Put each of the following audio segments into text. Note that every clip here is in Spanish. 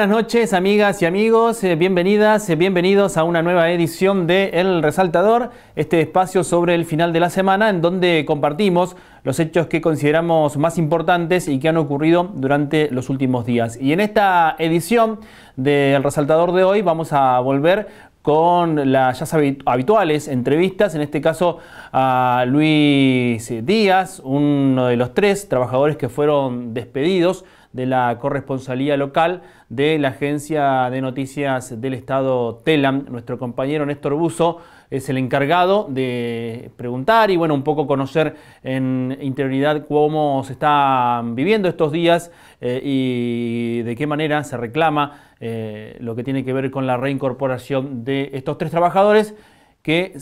buenas noches, amigas y amigos. Eh, bienvenidas, eh, bienvenidos a una nueva edición de El Resaltador, este espacio sobre el final de la semana en donde compartimos los hechos que consideramos más importantes y que han ocurrido durante los últimos días. Y en esta edición del El Resaltador de hoy vamos a volver con las ya habituales entrevistas, en este caso a Luis Díaz, uno de los tres trabajadores que fueron despedidos de la corresponsalía local de la agencia de noticias del Estado TELAM. Nuestro compañero Néstor Buzo es el encargado de preguntar y bueno, un poco conocer en interioridad cómo se están viviendo estos días eh, y de qué manera se reclama eh, lo que tiene que ver con la reincorporación de estos tres trabajadores que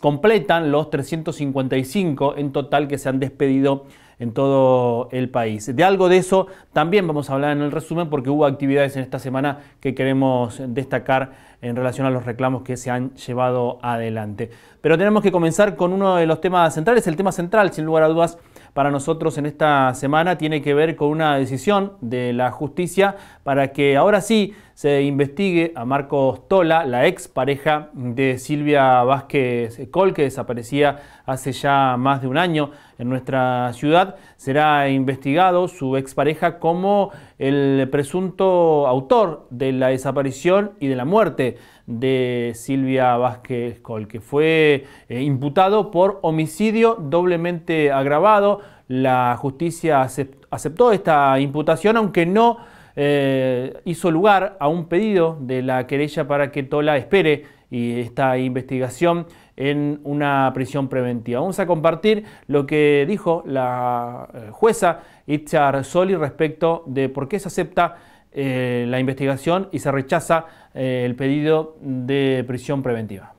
completan los 355 en total que se han despedido en todo el país. De algo de eso también vamos a hablar en el resumen porque hubo actividades en esta semana que queremos destacar en relación a los reclamos que se han llevado adelante. Pero tenemos que comenzar con uno de los temas centrales, el tema central, sin lugar a dudas, para nosotros en esta semana tiene que ver con una decisión de la justicia para que ahora sí se investigue a Marcos Tola, la ex pareja de Silvia Vázquez Col, que desaparecía hace ya más de un año en nuestra ciudad. Será investigado su expareja como el presunto autor de la desaparición y de la muerte de Silvia Vázquez Col, que fue eh, imputado por homicidio doblemente agravado. La justicia aceptó esta imputación, aunque no eh, hizo lugar a un pedido de la querella para que Tola espere y esta investigación en una prisión preventiva. Vamos a compartir lo que dijo la eh, jueza Itchar Soli respecto de por qué se acepta eh, la investigación y se rechaza eh, el pedido de prisión preventiva.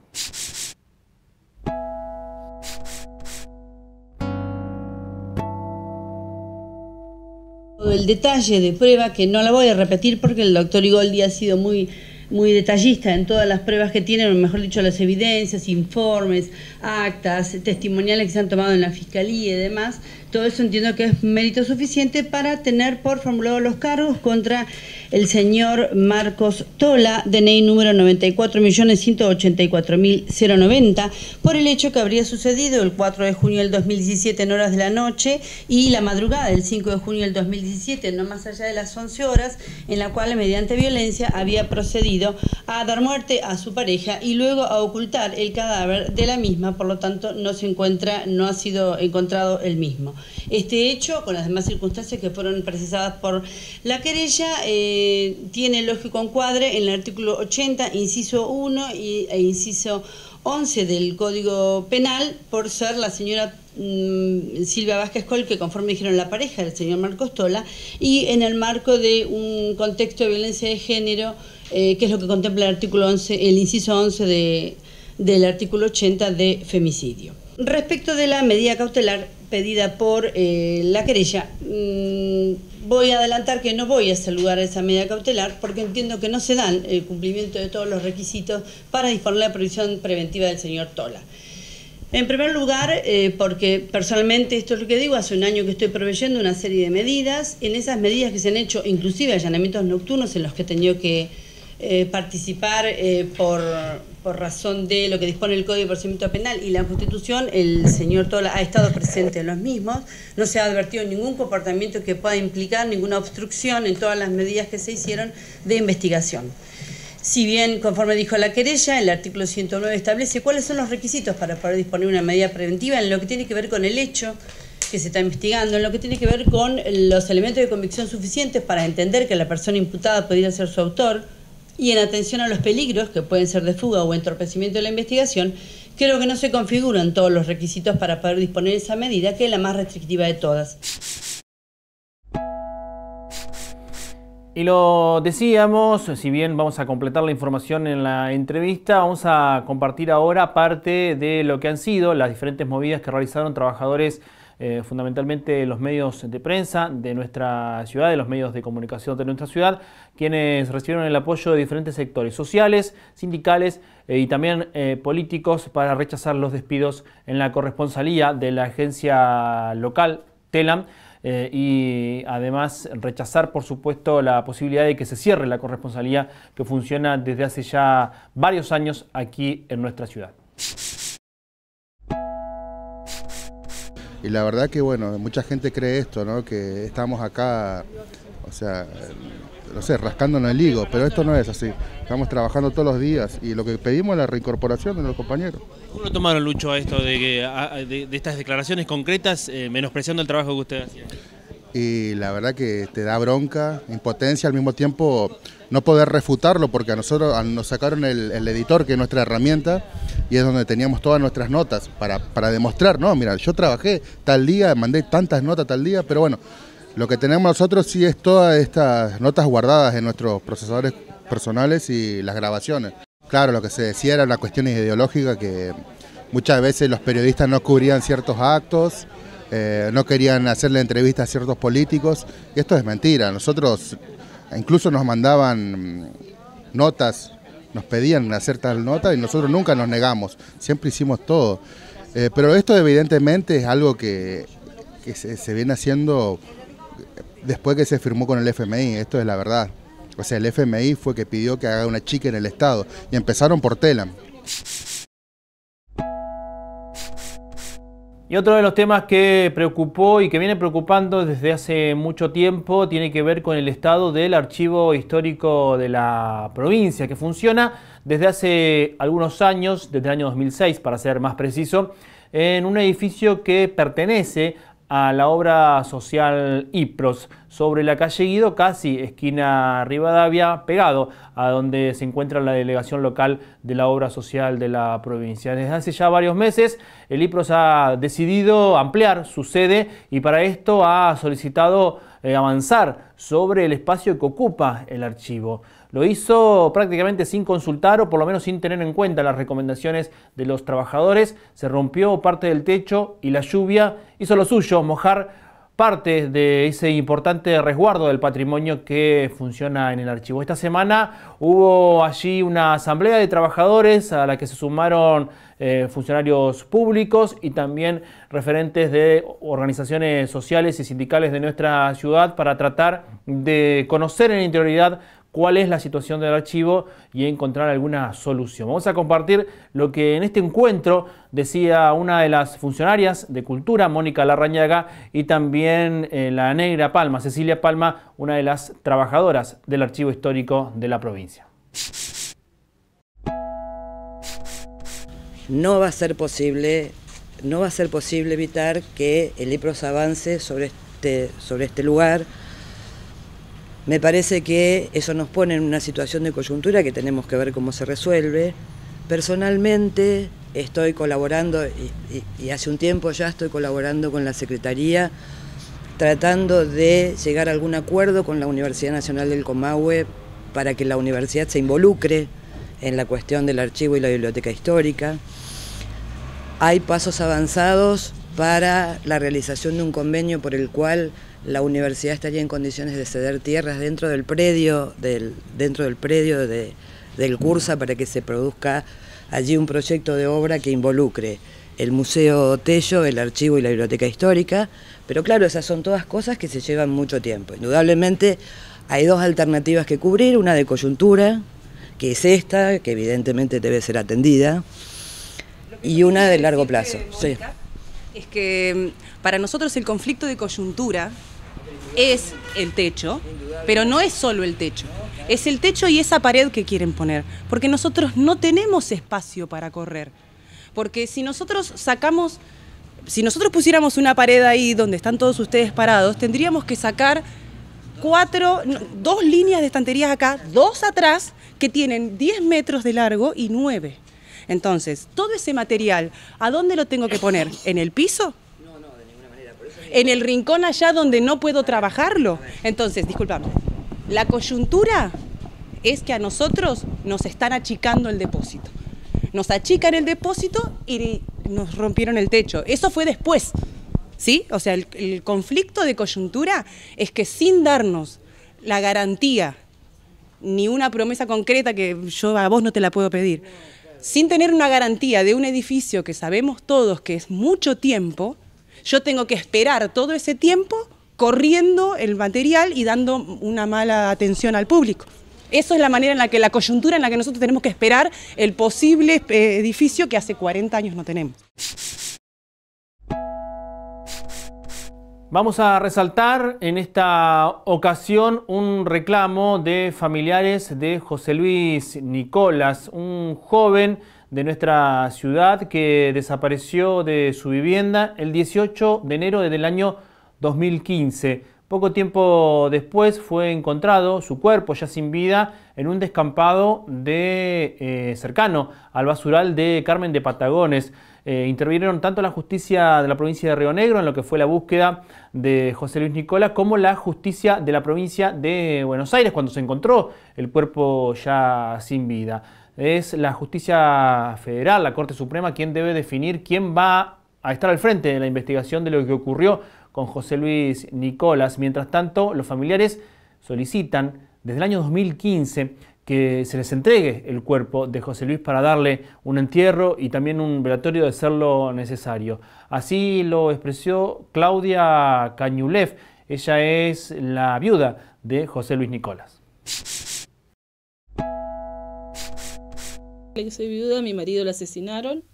El detalle de prueba, que no la voy a repetir porque el doctor Igoldi ha sido muy muy detallista en todas las pruebas que tienen, o mejor dicho, las evidencias, informes, actas, testimoniales que se han tomado en la fiscalía y demás. Todo eso entiendo que es mérito suficiente para tener por formulado los cargos contra el señor Marcos Tola, DNI número 94.184.090, por el hecho que habría sucedido el 4 de junio del 2017 en horas de la noche y la madrugada del 5 de junio del 2017, no más allá de las 11 horas, en la cual mediante violencia había procedido a dar muerte a su pareja y luego a ocultar el cadáver de la misma, por lo tanto no se encuentra, no ha sido encontrado el mismo. Este hecho, con las demás circunstancias que fueron precisadas por la querella, eh, tiene lógico encuadre en el artículo 80, inciso 1 e inciso 11 del Código Penal por ser la señora mm, Silvia Vázquez Col, que conforme dijeron la pareja del señor Marcos Tola, y en el marco de un contexto de violencia de género eh, que es lo que contempla el artículo 11, el inciso 11 de, del artículo 80 de femicidio. Respecto de la medida cautelar pedida por eh, la querella, mm, voy a adelantar que no voy a saludar esa medida cautelar porque entiendo que no se dan el cumplimiento de todos los requisitos para disponer la prohibición preventiva del señor Tola. En primer lugar, eh, porque personalmente esto es lo que digo, hace un año que estoy proveyendo una serie de medidas, en esas medidas que se han hecho, inclusive allanamientos nocturnos en los que he tenido que eh, participar eh, por, razón de lo que dispone el Código de Procedimiento Penal y la Constitución, el señor Tola ha estado presente en los mismos, no se ha advertido ningún comportamiento que pueda implicar ninguna obstrucción en todas las medidas que se hicieron de investigación. Si bien, conforme dijo la querella, el artículo 109 establece cuáles son los requisitos para poder disponer una medida preventiva en lo que tiene que ver con el hecho que se está investigando, en lo que tiene que ver con los elementos de convicción suficientes para entender que la persona imputada podría ser su autor, y en atención a los peligros que pueden ser de fuga o entorpecimiento de la investigación, creo que no se configuran todos los requisitos para poder disponer de esa medida, que es la más restrictiva de todas. Y lo decíamos, si bien vamos a completar la información en la entrevista, vamos a compartir ahora parte de lo que han sido las diferentes movidas que realizaron trabajadores eh, fundamentalmente los medios de prensa de nuestra ciudad, de los medios de comunicación de nuestra ciudad, quienes recibieron el apoyo de diferentes sectores sociales, sindicales eh, y también eh, políticos para rechazar los despidos en la corresponsalía de la agencia local TELAM. y además rechazar, por supuesto, la posibilidad de que se cierre la corresponsalía que funciona desde hace ya varios años aquí en nuestra ciudad. Y la verdad que, bueno, mucha gente cree esto, ¿no? Que estamos acá, o sea, no sé, rascándonos el higo, pero esto no es así. Estamos trabajando todos los días y lo que pedimos es la reincorporación de los compañeros. ¿Cómo lo tomaron, Lucho, a esto de, de, estas declaraciones concretas, eh, menospreciando el trabajo que ustedes hacía? y la verdad que te da bronca, impotencia, al mismo tiempo no poder refutarlo porque a nosotros nos sacaron el, editor, que es nuestra herramienta, y es donde teníamos todas nuestras notas para, para, demostrar, no, mira, yo trabajé tal día, mandé tantas notas tal día, pero bueno, lo que tenemos nosotros sí es todas estas notas guardadas en nuestros procesadores personales y las grabaciones. Claro, lo que se decía era una cuestión ideológica que muchas veces los periodistas no cubrían ciertos actos, eh, no querían hacerle entrevista a ciertos políticos. esto es mentira. Nosotros incluso nos mandaban notas, nos pedían hacer tal nota y nosotros nunca nos negamos, siempre hicimos todo. Eh, pero esto evidentemente es algo que, se, se viene haciendo después que se firmó con el FMI, esto es la verdad. O sea, el FMI fue que pidió que haga una chica en el Estado y empezaron por Telam. Y otro de los temas que preocupó y que viene preocupando desde hace mucho tiempo tiene que ver con el estado del archivo histórico de la provincia, que funciona desde hace algunos años, desde el año 2006 para ser más preciso, en un edificio que pertenece a la obra social IPROS sobre la calle Guido, casi esquina Rivadavia, pegado a donde se encuentra la delegación local de la obra social de la provincia. Desde hace ya varios meses, el IPROS ha decidido ampliar su sede y para esto ha solicitado eh, avanzar sobre el espacio que ocupa el archivo. Lo hizo prácticamente sin consultar o por lo menos sin tener en cuenta las recomendaciones de los trabajadores. Se rompió parte del techo y la lluvia hizo lo suyo, mojar parte de ese importante resguardo del patrimonio que funciona en el archivo. Esta semana hubo allí una asamblea de trabajadores a la que se sumaron eh, funcionarios públicos y también referentes de organizaciones sociales y sindicales de nuestra ciudad para tratar de conocer en interioridad cuál es la situación del archivo y encontrar alguna solución. Vamos a compartir lo que en este encuentro decía una de las funcionarias de Cultura, Mónica Larrañaga, y también eh, la negra Palma, Cecilia Palma, una de las trabajadoras del archivo histórico de la provincia. No va a ser posible, no va a ser posible evitar que el IPROS avance sobre este, sobre este lugar, me parece que eso nos pone en una situación de coyuntura que tenemos que ver cómo se resuelve. Personalmente estoy colaborando y, hace un tiempo ya estoy colaborando con la Secretaría tratando de llegar a algún acuerdo con la Universidad Nacional del Comahue para que la universidad se involucre en la cuestión del archivo y la biblioteca histórica. Hay pasos avanzados para la realización de un convenio por el cual la universidad estaría en condiciones de ceder tierras dentro del predio del, dentro del predio de, del Cursa para que se produzca allí un proyecto de obra que involucre el Museo Tello, el archivo y la biblioteca histórica, pero claro, esas son todas cosas que se llevan mucho tiempo. Indudablemente hay dos alternativas que cubrir, una de coyuntura, que es esta, que evidentemente debe ser atendida, y una de largo plazo. Sí es que mm, para nosotros el conflicto de coyuntura es el techo, pero no es solo el techo. Es el techo y esa pared que quieren poner, porque nosotros no tenemos espacio para correr. Porque si nosotros sacamos, si nosotros pusiéramos una pared ahí donde están todos ustedes parados, tendríamos que sacar cuatro, dos líneas de estanterías acá, dos atrás, que tienen 10 metros de largo y 9. Entonces, todo ese material, ¿a dónde lo tengo que poner? ¿En el piso? No, no, de ninguna manera. ¿En el rincón allá donde no puedo trabajarlo? Entonces, disculpame, la coyuntura es que a nosotros nos están achicando el depósito. Nos achican el depósito y nos rompieron el techo. Eso fue después. ¿sí? O sea, el, conflicto de coyuntura es que sin darnos la garantía, ni una promesa concreta que yo a vos no te la puedo pedir sin tener una garantía de un edificio que sabemos todos que es mucho tiempo, yo tengo que esperar todo ese tiempo corriendo el material y dando una mala atención al público. Eso es la manera en la que la coyuntura en la que nosotros tenemos que esperar el posible eh, edificio que hace 40 años no tenemos. Vamos a resaltar en esta ocasión un reclamo de familiares de José Luis Nicolás, un joven de nuestra ciudad que desapareció de su vivienda el 18 de enero del año 2015. Poco tiempo después fue encontrado su cuerpo ya sin vida en un descampado de, eh, cercano al basural de Carmen de Patagones. Eh, intervinieron tanto la justicia de la provincia de Río Negro en lo que fue la búsqueda de José Luis Nicolás, como la justicia de la provincia de Buenos Aires cuando se encontró el cuerpo ya sin vida. Es la justicia federal, la Corte Suprema, quien debe definir quién va a estar al frente de la investigación de lo que ocurrió con José Luis Nicolás. Mientras tanto, los familiares solicitan desde el año 2015 que se les entregue el cuerpo de José Luis para darle un entierro y también un velatorio de ser lo necesario. Así lo expresó Claudia Cañulef. ella es la viuda de José Luis Nicolás. Yo soy viuda, mi marido lo asesinaron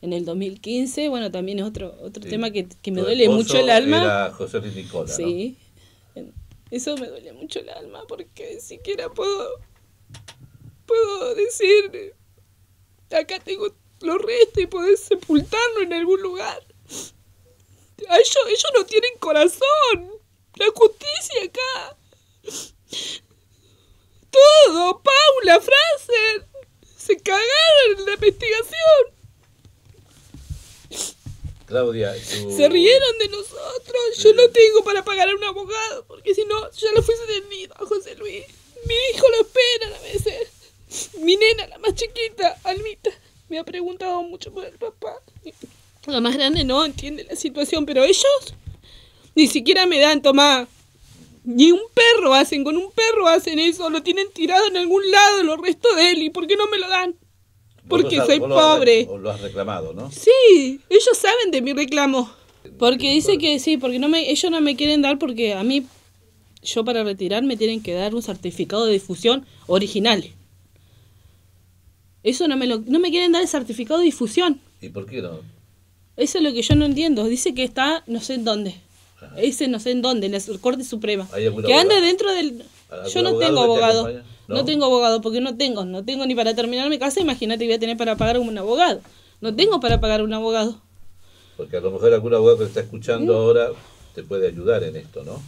en el 2015, bueno, también es otro, otro tema que, me duele mucho el alma. Era José Luis Nicolás. Sí, eso me duele mucho el alma porque siquiera puedo puedo decir, acá tengo los restos y podés sepultarlo en algún lugar. ellos, no tienen corazón. La justicia acá. Todo, Paula, Fraser. Se cagaron en la investigación. Claudia, se rieron de nosotros. Yo no tengo para pagar a un abogado, porque si no, ya lo fuese detenido a José Luis. Mi hijo lo espera a veces. Eh. Mi nena, la más chiquita, Almita, me ha preguntado mucho por el papá. La más grande no entiende la situación, pero ellos ni siquiera me dan, toma. Ni un perro hacen, con un perro hacen eso, lo tienen tirado en algún lado, los resto de él, ¿y por qué no me lo dan? Porque soy pobre. Lo, lo has reclamado, ¿no? Sí, ellos saben de mi reclamo. Porque dice que sí, porque no me, ellos no me quieren dar porque a mí, yo para retirar me tienen que dar un certificado de difusión original. Eso no me lo, no me quieren dar el certificado de difusión. ¿Y por qué no? Eso es lo que yo no entiendo. Dice que está no sé en dónde. Dice Ese no sé en dónde, en la Corte Suprema. Que anda dentro del... Yo no tengo abogado. ¿No? tengo abogado porque no tengo. No tengo ni para terminar mi casa. Imagínate, que voy a tener para pagar un abogado. No tengo para pagar un abogado. Porque a lo mejor algún abogado que está escuchando ahora te puede ayudar en esto, ¿no?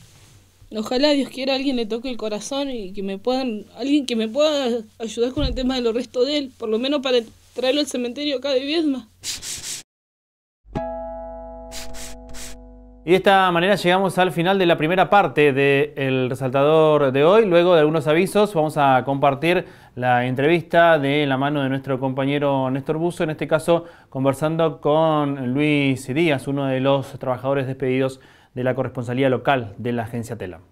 Ojalá Dios quiera alguien le toque el corazón y que me puedan, alguien que me pueda ayudar con el tema de los resto de él, por lo menos para traerlo al cementerio acá de Viedma. Y de esta manera llegamos al final de la primera parte del resaltador de hoy. Luego de algunos avisos vamos a compartir la entrevista de la mano de nuestro compañero Néstor Buzo, en este caso conversando con Luis Díaz, uno de los trabajadores despedidos de la corresponsalía local de la agencia TELAM.